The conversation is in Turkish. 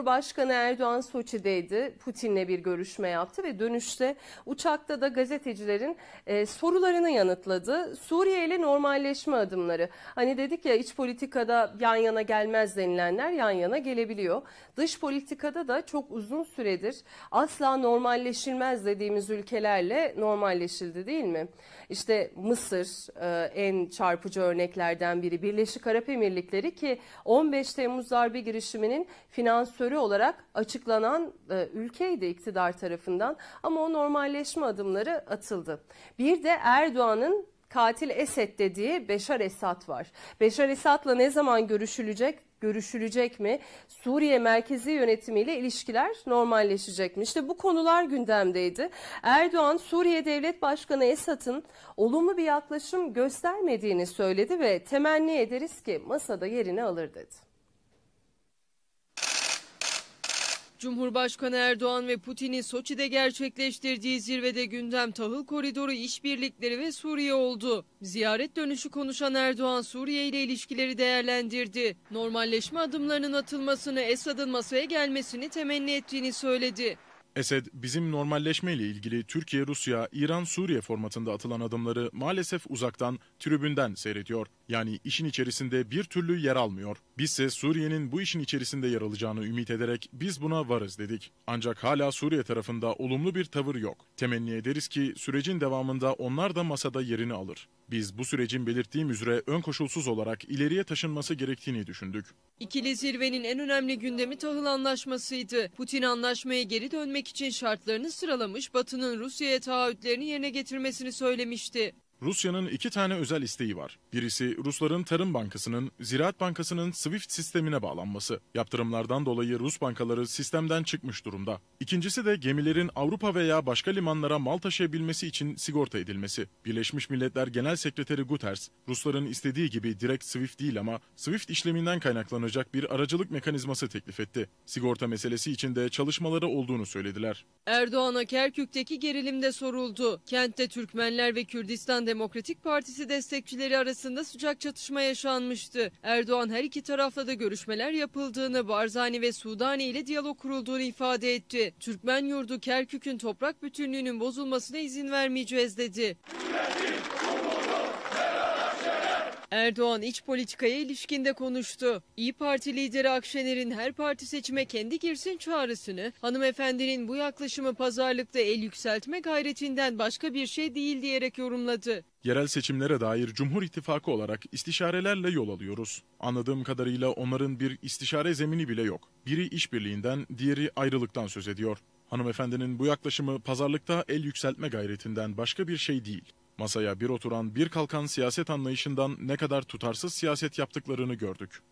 Cumhurbaşkanı Erdoğan Soçi'deydi. Putin'le bir görüşme yaptı ve dönüşte uçakta da gazetecilerin e, sorularını yanıtladı. Suriye ile normalleşme adımları. Hani dedik ya iç politikada yan yana gelmez denilenler yan yana gelebiliyor. Dış politikada da çok uzun süredir asla normalleşilmez dediğimiz ülkelerle normalleşildi değil mi? İşte Mısır e, en çarpıcı örneklerden biri. Birleşik Arap Emirlikleri ki 15 Temmuz darbe girişiminin finansörü diktatörü olarak açıklanan e, ülkeydi iktidar tarafından ama o normalleşme adımları atıldı. Bir de Erdoğan'ın katil Esed dediği Beşar Esad var. Beşar Esad'la ne zaman görüşülecek? görüşülecek mi? Suriye merkezi yönetimiyle ilişkiler normalleşecek mi? İşte bu konular gündemdeydi. Erdoğan Suriye Devlet Başkanı Esad'ın olumlu bir yaklaşım göstermediğini söyledi ve temenni ederiz ki masada yerini alır dedi. Cumhurbaşkanı Erdoğan ve Putin'in Soçi'de gerçekleştirdiği zirvede gündem tahıl koridoru işbirlikleri ve Suriye oldu. Ziyaret dönüşü konuşan Erdoğan Suriye ile ilişkileri değerlendirdi. Normalleşme adımlarının atılmasını, Esad'ın masaya gelmesini temenni ettiğini söyledi. Esed, bizim normalleşme ile ilgili Türkiye, Rusya, İran, Suriye formatında atılan adımları maalesef uzaktan, tribünden seyrediyor yani işin içerisinde bir türlü yer almıyor. Bizse Suriye'nin bu işin içerisinde yer alacağını ümit ederek biz buna varız dedik. Ancak hala Suriye tarafında olumlu bir tavır yok. Temenni ederiz ki sürecin devamında onlar da masada yerini alır. Biz bu sürecin belirttiğim üzere ön koşulsuz olarak ileriye taşınması gerektiğini düşündük. İkili zirvenin en önemli gündemi tahıl anlaşmasıydı. Putin anlaşmaya geri dönmek için şartlarını sıralamış, Batı'nın Rusya'ya taahhütlerini yerine getirmesini söylemişti. Rusya'nın iki tane özel isteği var. Birisi Rusların Tarım Bankası'nın Ziraat Bankası'nın SWIFT sistemine bağlanması. Yaptırımlardan dolayı Rus bankaları sistemden çıkmış durumda. İkincisi de gemilerin Avrupa veya başka limanlara mal taşıyabilmesi için sigorta edilmesi. Birleşmiş Milletler Genel Sekreteri Guterres, Rusların istediği gibi direkt SWIFT değil ama SWIFT işleminden kaynaklanacak bir aracılık mekanizması teklif etti. Sigorta meselesi için de çalışmaları olduğunu söylediler. Erdoğan'a Kerkük'teki gerilimde soruldu. Kentte Türkmenler ve Kürdistan Demokratik Partisi destekçileri arasında sıcak çatışma yaşanmıştı. Erdoğan her iki tarafla da görüşmeler yapıldığını, Barzani ve Sudani ile diyalog kurulduğunu ifade etti. Türkmen yurdu Kerkük'ün toprak bütünlüğünün bozulmasına izin vermeyeceğiz dedi. Gerçekten. Erdoğan iç politikaya ilişkinde konuştu. İyi Parti lideri Akşener'in her parti seçime kendi girsin çağrısını, hanımefendinin bu yaklaşımı pazarlıkta el yükseltme gayretinden başka bir şey değil diyerek yorumladı. Yerel seçimlere dair Cumhur İttifakı olarak istişarelerle yol alıyoruz. Anladığım kadarıyla onların bir istişare zemini bile yok. Biri işbirliğinden, diğeri ayrılıktan söz ediyor. Hanımefendinin bu yaklaşımı pazarlıkta el yükseltme gayretinden başka bir şey değil. Masaya bir oturan bir kalkan siyaset anlayışından ne kadar tutarsız siyaset yaptıklarını gördük.